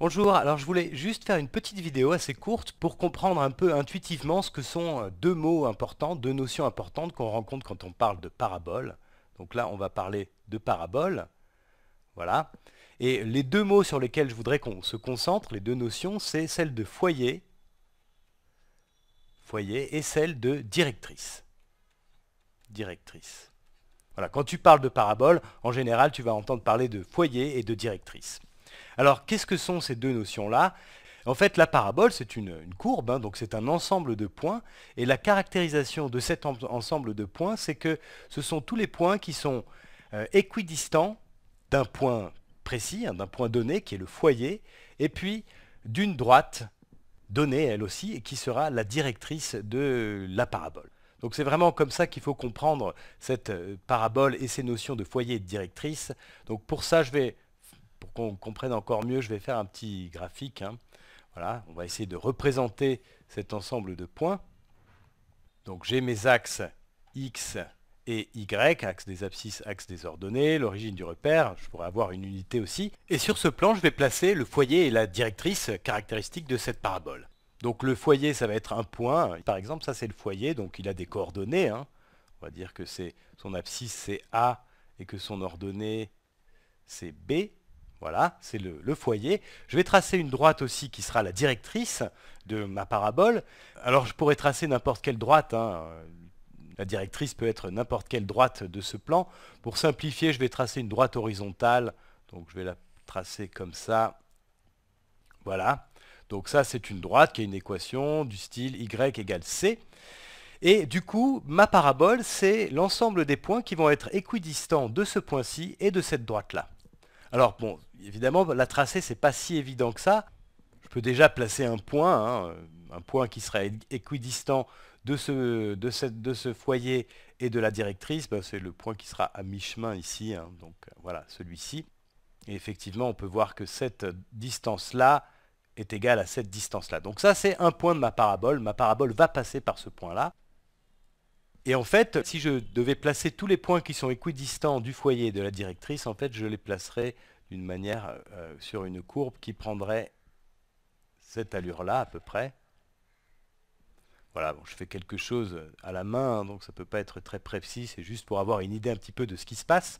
Bonjour, alors je voulais juste faire une petite vidéo assez courte pour comprendre un peu intuitivement ce que sont euh, deux mots importants, deux notions importantes qu'on rencontre quand on parle de parabole. Donc là, on va parler de parabole. Voilà. Et les deux mots sur lesquels je voudrais qu'on se concentre, les deux notions, c'est celle de foyer, foyer et celle de directrice. Directrice. Voilà, quand tu parles de parabole, en général, tu vas entendre parler de foyer et de directrice. Alors qu'est-ce que sont ces deux notions-là en fait, la parabole, c'est une, courbe, hein, donc c'est un ensemble de points. Et la caractérisation de cet ensemble de points, c'est que ce sont tous les points qui sont euh, équidistants d'un point précis, hein, d'un point donné, qui est le foyer, et puis d'une droite donnée, elle aussi, et qui sera la directrice de la parabole. Donc c'est vraiment comme ça qu'il faut comprendre cette euh, parabole et ces notions de foyer et de directrice. Donc pour ça, je vais pour qu'on comprenne encore mieux, je vais faire un petit graphique. Hein. Voilà, on va essayer de représenter cet ensemble de points. Donc j'ai mes axes X et Y, axe des abscisses, axe des ordonnées, l'origine du repère, je pourrais avoir une unité aussi. Et sur ce plan, je vais placer le foyer et la directrice caractéristique de cette parabole. Donc le foyer, ça va être un point. Par exemple, ça c'est le foyer, donc il a des coordonnées. Hein. On va dire que son abscisse c'est A et que son ordonnée c'est B. Voilà, c'est le, foyer. Je vais tracer une droite aussi qui sera la directrice de ma parabole. Alors je pourrais tracer n'importe quelle droite. Hein. La directrice peut être n'importe quelle droite de ce plan. Pour simplifier, je vais tracer une droite horizontale. Donc je vais la tracer comme ça. Voilà. Donc ça, c'est une droite qui a une équation du style y égale c. Et du coup, ma parabole, c'est l'ensemble des points qui vont être équidistants de ce point-ci et de cette droite-là. Alors bon, évidemment, la tracée, n'est pas si évident que ça. Je peux déjà placer un point, hein, euh, un point qui sera équidistant de ce, foyer et de la directrice. Ben, c'est le point qui sera à mi-chemin ici, hein, donc euh, voilà, celui-ci. Et effectivement, on peut voir que cette distance-là est égale à cette distance-là. Donc ça, c'est un point de ma parabole. Ma parabole va passer par ce point-là. Et en fait, si je devais placer tous les points qui sont équidistants du foyer et de la directrice, en fait, je les placerais d'une manière euh, euh, sur une courbe qui prendrait cette allure-là à peu près. Voilà, je fais quelque chose à la main, hein, donc ça ne peut pas être très précis, c'est juste pour avoir une idée un petit peu de ce qui se passe.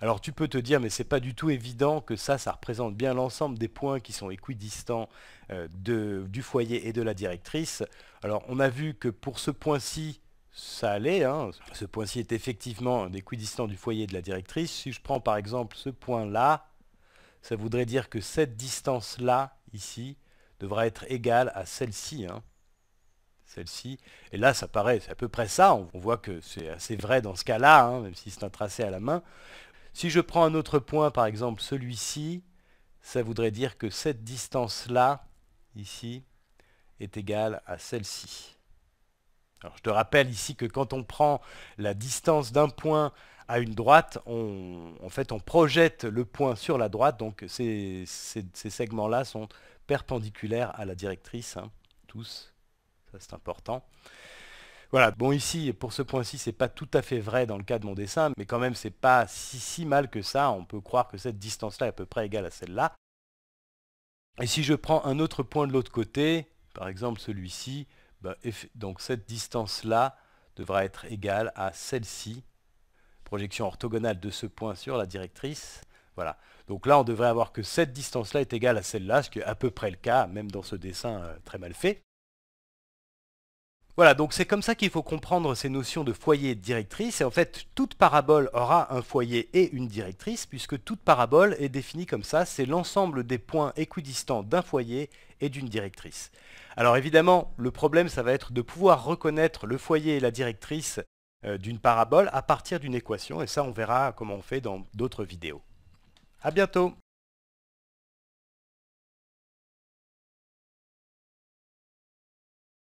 Alors tu peux te dire, mais c'est pas du tout évident que ça, ça représente bien l'ensemble des points qui sont équidistants euh, du foyer et de la directrice. Alors on a vu que pour ce point-ci, ça allait. Hein. Ce point-ci est effectivement un équidistant du foyer de la directrice. Si je prends par exemple ce point-là, ça voudrait dire que cette distance-là, ici, devra être égale à celle-ci. Hein. Celle-ci. Et là, ça paraît, c'est à peu près ça. On voit que c'est assez vrai dans ce cas-là, hein, même si c'est un tracé à la main. Si je prends un autre point, par exemple celui-ci, ça voudrait dire que cette distance-là, ici, est égale à celle-ci je te rappelle ici que quand on prend la distance d'un point à une droite, on, en fait, on projette le point sur la droite, donc ces, segments-là sont perpendiculaires à la directrice, hein. tous, ça c'est important. Voilà, bon ici, pour ce point-ci, ce n'est pas tout à fait vrai dans le cas de mon dessin, mais quand même, c'est pas si, si mal que ça, on peut croire que cette distance-là est à peu près égale à celle-là. Et si je prends un autre point de l'autre côté, par exemple celui-ci, bah, donc cette distance-là devra être égale à celle-ci, projection orthogonale de ce point sur la directrice. Voilà. Donc là, on devrait avoir que cette distance-là est égale à celle-là, ce qui est à peu près le cas, même dans ce dessin euh, très mal fait. Voilà, donc c'est comme ça qu'il faut comprendre ces notions de foyer et de directrice. Et en fait, toute parabole aura un foyer et une directrice, puisque toute parabole est définie comme ça, c'est l'ensemble des points équidistants d'un foyer et d'une directrice. Alors évidemment, le problème, ça va être de pouvoir reconnaître le foyer et la directrice euh, d'une parabole à partir d'une équation, et ça on verra comment on fait dans d'autres vidéos. A bientôt